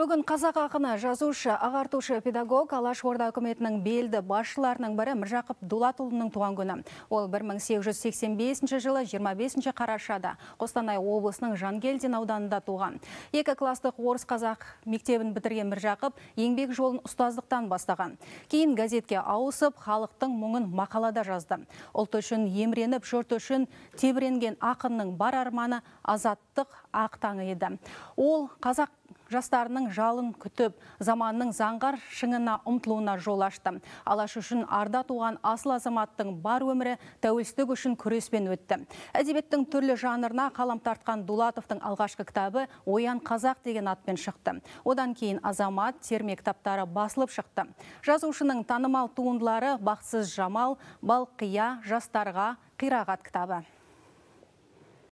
Бүгін қазақ ақыны жазушы, ағартушы педагог Алаш Орда үкіметінің белді басшыларының бірі Міржақып Дулатұлының туған күні. Ол 1885 жылы 25 қарашада Қостанай облысының Жангелдин ауданында туған. Екі кластық орыс қазақ мектебін бітірген Міржақып еңбек жолын ұстаздықтан бастаған. Кейін газетке ауысып, халықтың мұңын мақалада жазды. Ұлт үшін емреніп, жұрт үшін тебіренген ақынның бар арманы азаттық ақ еді. Ол қазақ жастарының жалын күтіп, заманның заңғар шыңына ұмтылуына жол ашты. Алаш үшін арда туған асыл азаматтың бар өмірі тәуелсіздік үшін күреспен өтті. Әдебиеттің түрлі жанрына қалам тартқан Дулатовтың алғашқы кітабы «Оян қазақ» деген атпен шықты. Одан кейін азамат, терме кітаптары басылып шықты. Жазушының танымал туындылары «Бақсыз жамал», «Балқия», «Жастарға», «Қирағат» кітабы.